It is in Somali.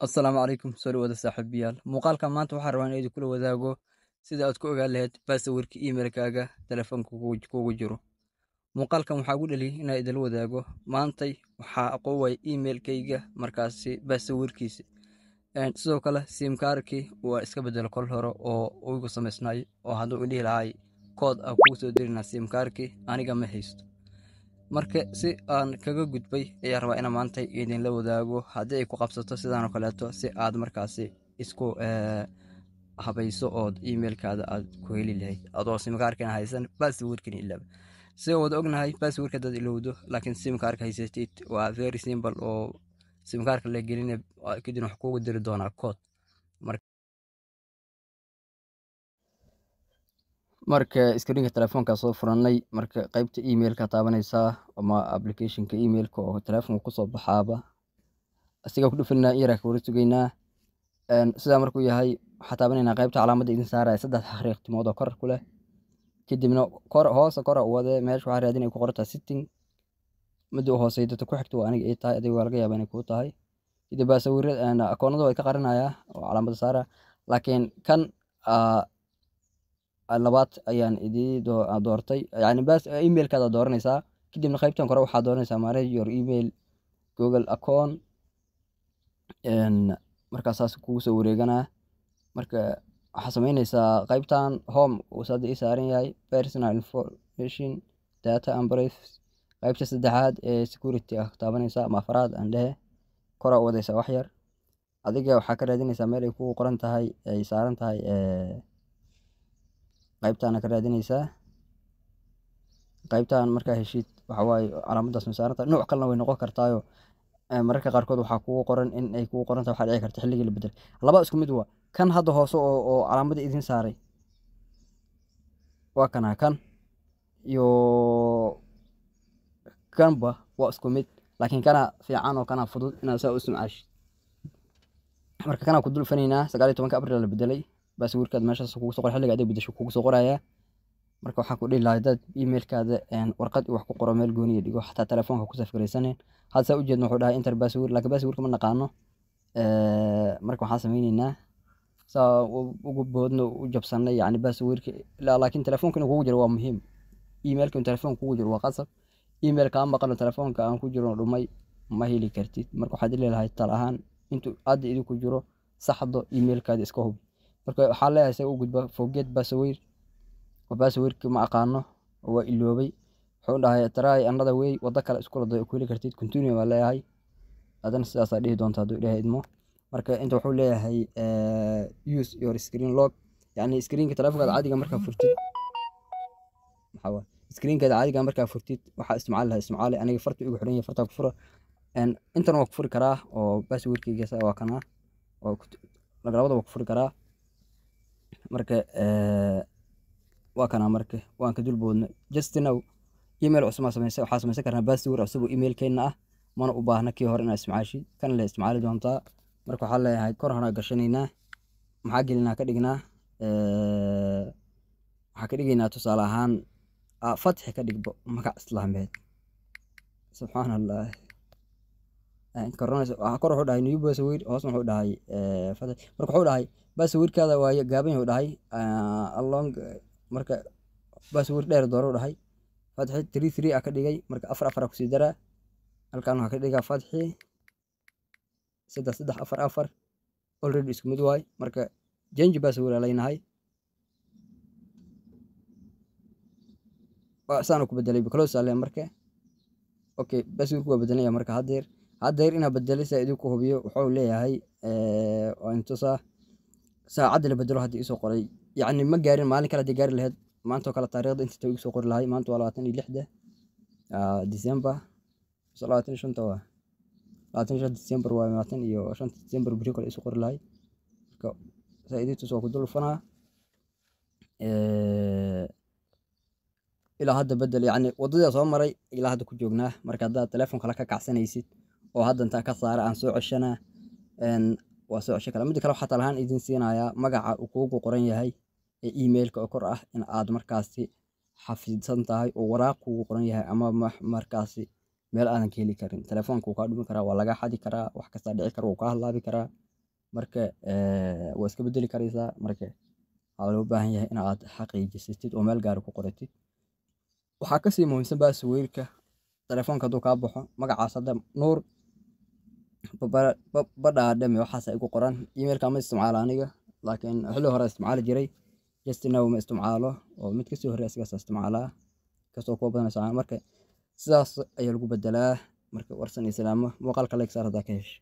asalaamu calaykum soo dhawada saaxiibiyaal muuqaalka maanta waxaan rabaa in idinkula wadaago sida aad ku ogaan lahayd basawarka imeilkaaga telefoonka kuugu jiro muuqaalkan waxaa gu dheliy inaa idinla wadaago maantay waxaa aqoowaya imeilkayga markaasi basawirkiisa sidoo kale siimkaarkii waa iska bedelo kol hore oo igu samaysnaay oo hadduu idhihi lahaay kood ah kuu soo dirina siimkaarkii aniga ma haysto marka si aan kaga gudbay ayaa rabaa inaa maanta idinla wadaago haddii ay ku qabsato sidaanoo kaleeto si aad markaasi isku eh, habayso ood emailkaada aad ku heli lahayd adoo simkaarkana haysan baswirkan ilaaba sidaan wada ognahay baswirka hadaad ilowdo laakiin simkaarka haysatid waa very simble oo simkaarka la gelina eh, kadibna wax kuugu diri doonaa kood marka screenka telefoonka soo furanay marka qaybta emailka taabanaysaa ama applicationka emailka oo telefoonka kusoo baxaaba asigaa kudhufanaa yaraa kawala sugaynaa sidaa markuu yahay waxaa taabanaynaa qaybta calaamadda idin saaraya saddex xariiq oo korarku leh kadibna hoosa kora wade meesha waxaa raadin ku qortaa sitting midda u hoosey dadta ku xigta waa aniga ay tahay adiga waa laga yaaba inay kuu tahay kadib baa sawirada akoonada waa ka qarinayaa oo calaamadda saara laakiin kan ah, labaad ayaan idii ah, doortay yani bas eh, emailkaada dooranaysaa kadibna qaybtan kore waxaa dooranaysaa manage your email google account markaasaas kugu soo wareeganaa marka waxaa sameynaysaa qaybtan home uus hadda ii saaran yahay personal information data and qaybta saddexaad ee security ah taabanaysaa ama afraad aan dhehe koraa u wadaysaa wax yar adiga waxaa ka raadinaysaa meel ay kugu qoran tahay ay saaran tahay eh, qaybtaana ka raadinaysaa qaybtaan markaa heshiid waxawaaye calaamadaas masaaranta nooc kalena way noqon kartaayo mararka qaarkood waxaa kugu qoran in ay kugu qorantaha waxaa dhici karta xilligii la bedelay laba isku mid waa kan hadda hoose oo oo calaamadii idiin saaray waa kana kan iyo kanba waa isku mid laakiin kanaa fiican oo kanaa fudud inaad saa u istimcaashid marka kanaa ku dulfanaynaa sagaal iyo tobanka abril la bedelay basawirkaad meeshaas kugu soo qor xilliga aday bedasho kugu soo qorayaa marka waxaan ku dhihi lahaa hadaad emailkaada warqad wax ku qoro meel gooniya dhigo xataa telefoonka ku safgaraysanin hadsaa ujeedna wuxuu dhahay enter basawir laakiin basawirka ma naqaano marka waxaan sameyneynaa saa ugu boodna u jabsanay yani basawirka laakiin telefoonka inuu kugu jiro waa muhiim emailka in telefoonka kugu jiro waa qasab emailka aan maqano telefoonka aan ku jirno dhumay ma heli kartid marka waxaad leedahay tal ahaan intuu adda idinku jiro saxdo emailkaada iska hubi marka waxaa leeyahay isaga u gudba forget baasaweyr oo baasaweyrkii ma aqaano waa iloobay wuxuu dhahay taraay annada wey wada kale iskula day ku kartid continue baa leeyahay adana sidaasaa dhihi doonta hadduu ilaahay marka inta wuxuu leeyahay eh, use your screen log yacni screenka telefonkaada caadiga markaa furtid maxaa screenkeeda caadiga markaa furtid waxaa isticmaali lahaa isticmaali aniga farta igu xiran yahay ku fura intan waa ku furi karaa oo baasweyrkeyga waa kanaa labadaba ku furi karaa marka eh, waa kana marka waan ka dulboodnay justinow email cusubaa samaysa waxaa samaysan karnaa bassword cusubo emailkeena ah mana u baahna kii hore inaad isticmaashi kan la isticmaali doontaa marka waxaa leeyahay kor horaa gashanaynaa maxaa gelinaa ka dhignaa eh, waxaa ka dhigaynaa tusaale ahaan ah, fatxi ka dhigbo magac islaameed subxaan allah kor wuxuu dhahay nuyubu basawir hoos wuxuu dhahay marka wuxuu dhahay basawirkaada waaye gaaban wuxuu dhahay along marka basawir dheer dooruu dhahay fatxi three three aa ka dhigay marka afar afar aa kusii daraa halkan waxaa ka dhigaa fatxi saddex saddex afar afar already isku mid waay marka janji basawir aa leynahay saan ku bedelay close ale marka okay basawirku waa bedelanaya marka haddeer hadeer inaa bedelo si idinku hubiyo wuxuu leeyahay eh, intusaa saacadda la bedelo haddi isoo qoray yacni ma gaarin maalin kale hadii gaari laheyd maantoo kale taarikhda intiita igu soo qori lahay maanta waa labaatan iyo lixda ah, december mise labaatan iyo shanta waa labaatan iyo shanta december waa labaatan iyo shanta december beri kale isu qori lahay marka saa'idiintus waa ku dulfanaa eh, ilaa hadda bedel yacni waddadaa soo maray ilaa hadda ku joognaa marka haddaad telefoon kale ka kacsanaysid oo haddantaa ka saara aan soo ceshana waa soo cesho kale midda kale waxaa talahaan idin siinayaa magaca uu kuugu qoran yahay ee emailka oo kor ah in aad markaasi xafiidsan tahay oo waraaq kuugu qoran yahay ama markaasi meel aadan ka heli karin telefoonka wuu kaa dhumi karaa waa laga xadi karaa wax kastaa dhici kara wuu kaa halaabi karaa marka waa iska bedeli karaysaa marka waxaa loo baahan yahay in aad xaqiijisatid oo meel gaari ku qoratid waxaa kasii muhiimsan baa sawiirka telefoonka hadduu kaa baxo magacaas hadda nuur badhaa dheme waxaas ay ku qoran emailka ma isticmaalo aniga laakiin xilli hore isticmaali jiray just now ma isticmaalo oo mid kasoo horreya asigaas isticmaalaa kasoo kuwa badan isticmaalo marka sidaas ayaa lagu bedelaa marka warsan islaamo muuqaalka like saar hadaa ka hesha